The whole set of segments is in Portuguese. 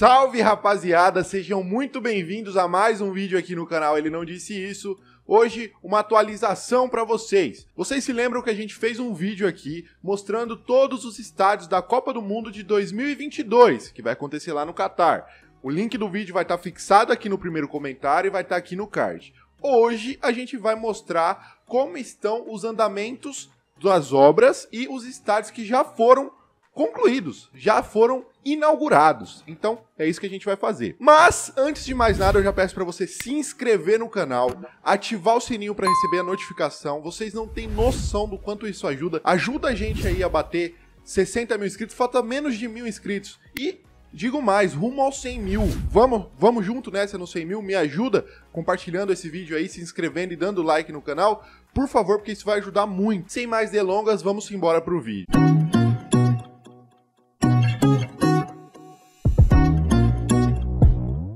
Salve rapaziada, sejam muito bem-vindos a mais um vídeo aqui no canal Ele Não Disse Isso. Hoje, uma atualização para vocês. Vocês se lembram que a gente fez um vídeo aqui mostrando todos os estádios da Copa do Mundo de 2022, que vai acontecer lá no Catar. O link do vídeo vai estar tá fixado aqui no primeiro comentário e vai estar tá aqui no card. Hoje a gente vai mostrar como estão os andamentos das obras e os estádios que já foram concluídos, já foram inaugurados. Então, é isso que a gente vai fazer. Mas antes de mais nada, eu já peço para você se inscrever no canal, ativar o sininho para receber a notificação. Vocês não têm noção do quanto isso ajuda. Ajuda a gente aí a bater 60 mil inscritos, falta menos de mil inscritos. E Digo mais, rumo aos 100 mil. Vamos, vamos junto nessa no 100 mil. Me ajuda compartilhando esse vídeo aí, se inscrevendo e dando like no canal, por favor, porque isso vai ajudar muito. Sem mais delongas, vamos embora pro vídeo.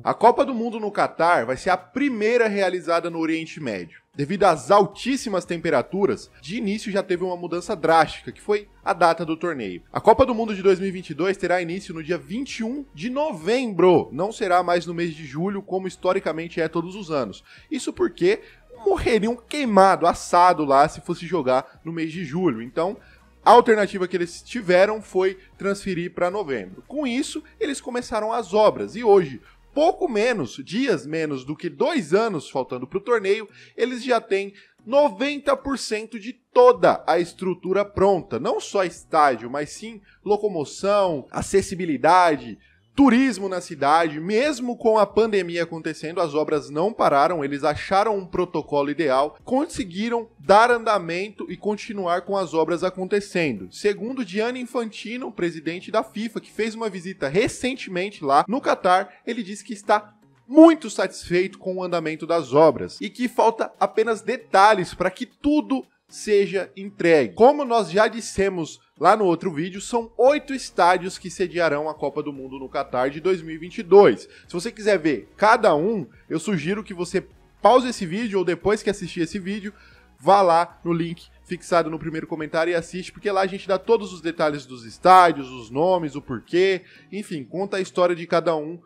A Copa do Mundo no Catar vai ser a primeira realizada no Oriente Médio. Devido às altíssimas temperaturas, de início já teve uma mudança drástica, que foi a data do torneio. A Copa do Mundo de 2022 terá início no dia 21 de novembro, não será mais no mês de julho, como historicamente é todos os anos. Isso porque morreriam queimado, assado lá se fosse jogar no mês de julho. Então, a alternativa que eles tiveram foi transferir para novembro. Com isso, eles começaram as obras e hoje pouco menos, dias menos do que dois anos faltando para o torneio, eles já têm 90% de toda a estrutura pronta. Não só estádio, mas sim locomoção, acessibilidade, Turismo na cidade, mesmo com a pandemia acontecendo, as obras não pararam, eles acharam um protocolo ideal, conseguiram dar andamento e continuar com as obras acontecendo. Segundo Gianni Infantino, presidente da FIFA, que fez uma visita recentemente lá no Catar, ele disse que está muito satisfeito com o andamento das obras e que falta apenas detalhes para que tudo seja entregue. Como nós já dissemos lá no outro vídeo, são oito estádios que sediarão a Copa do Mundo no Qatar de 2022. Se você quiser ver cada um, eu sugiro que você pause esse vídeo ou depois que assistir esse vídeo, vá lá no link fixado no primeiro comentário e assiste, porque lá a gente dá todos os detalhes dos estádios, os nomes, o porquê, enfim, conta a história de cada um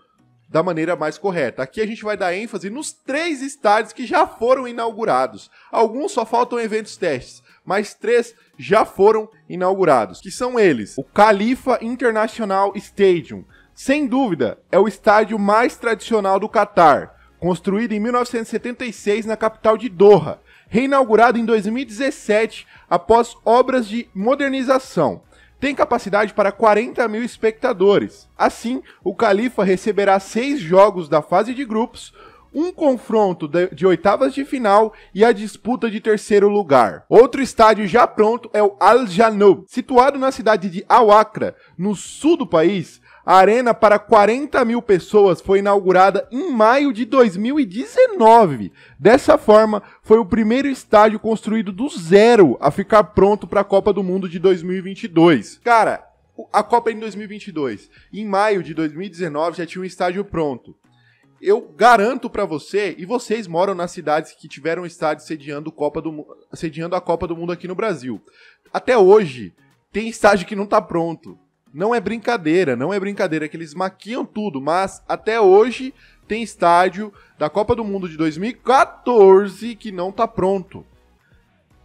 da maneira mais correta. Aqui a gente vai dar ênfase nos três estádios que já foram inaugurados. Alguns só faltam eventos testes, mas três já foram inaugurados, que são eles: o Khalifa International Stadium. Sem dúvida, é o estádio mais tradicional do Catar, construído em 1976 na capital de Doha, reinaugurado em 2017 após obras de modernização tem capacidade para 40 mil espectadores. Assim, o Califa receberá seis jogos da fase de grupos, um confronto de, de, oitavas de final e a disputa de terceiro lugar. Outro estádio já pronto é o Al Janoub, situado na cidade de Awakra, no sul do país. A arena para 40 mil pessoas foi inaugurada em maio de 2019. Dessa forma, foi o primeiro estádio construído do zero a ficar pronto para a Copa do Mundo de 2022. Cara, a Copa é em 2022. Em maio de 2019 já tinha um estádio pronto. Eu garanto para você, e vocês moram nas cidades que tiveram estádio sediando, Copa do, sediando a Copa do Mundo aqui no Brasil. Até hoje, tem estádio que não tá pronto não é brincadeira, não é brincadeira que eles maquiam tudo, mas até hoje tem estádio da Copa do Mundo de 2014 que não tá pronto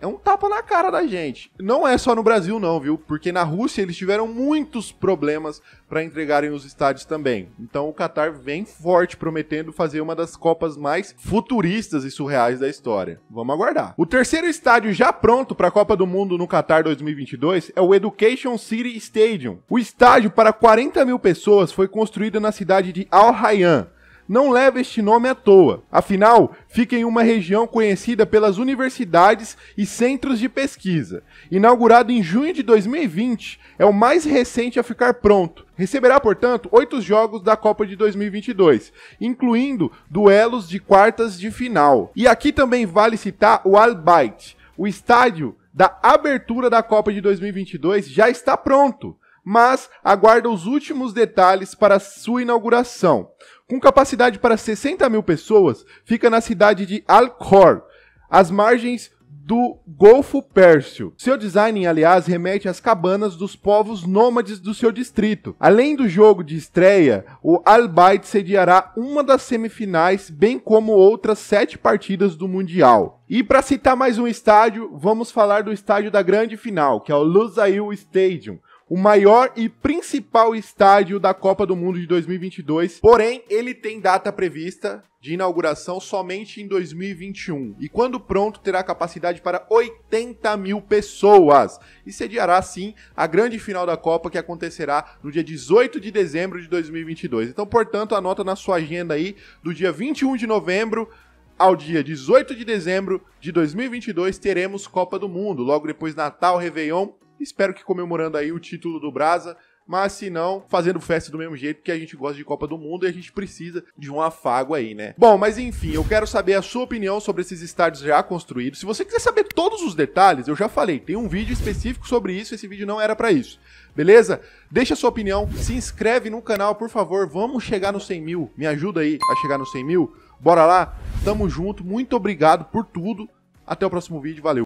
é um tapa na cara da gente. Não é só no Brasil, não, viu? Porque na Rússia eles tiveram muitos problemas para entregarem os estádios também. Então o Qatar vem forte prometendo fazer uma das Copas mais futuristas e surreais da história. Vamos aguardar. O terceiro estádio já pronto para a Copa do Mundo no Qatar 2022 é o Education City Stadium. O estádio para 40 mil pessoas foi construído na cidade de Al Rayyan não leva este nome à toa. Afinal, fica em uma região conhecida pelas universidades e centros de pesquisa. Inaugurado em junho de 2020, é o mais recente a ficar pronto. Receberá, portanto, oito jogos da Copa de 2022, incluindo duelos de quartas de final. E aqui também vale citar o Al Bayt, o estádio da abertura da Copa de 2022 já está pronto, mas aguarda os últimos detalhes para sua inauguração. Com capacidade para 60 mil pessoas, fica na cidade de Al-Khor, às margens do Golfo Pérsio. Seu design, aliás, remete às cabanas dos povos nômades do seu distrito. Além do jogo de estreia, o Al Bayt sediará uma das semifinais, bem como outras sete partidas do Mundial. E para citar mais um estádio, vamos falar do estádio da grande final, que é o Lusail Stadium, o maior e principal estádio da Copa do Mundo de 2022. Porém, ele tem data prevista de inauguração somente em 2021 e, quando pronto, terá capacidade para 80 mil pessoas e sediará, sim, a grande final da Copa que acontecerá no dia 18 de dezembro de 2022. Então, portanto, anota na sua agenda aí do dia 21 de novembro ao dia 18 de dezembro de 2022 teremos Copa do Mundo. Logo depois Natal, Réveillon Espero que comemorando aí o título do Brasa, mas se não, fazendo festa do mesmo jeito, porque a gente gosta de Copa do Mundo e a gente precisa de um afago aí, né? Bom, mas enfim, eu quero saber a sua opinião sobre esses estádios já construídos. Se você quiser saber todos os detalhes, eu já falei, tem um vídeo específico sobre isso, esse vídeo não era para isso. Beleza? Deixa a sua opinião, se inscreve no canal, por favor, vamos chegar nos 100 mil. Me ajuda aí a chegar nos 100 mil. Bora lá? Tamo junto, muito obrigado por tudo. Até o próximo vídeo, valeu!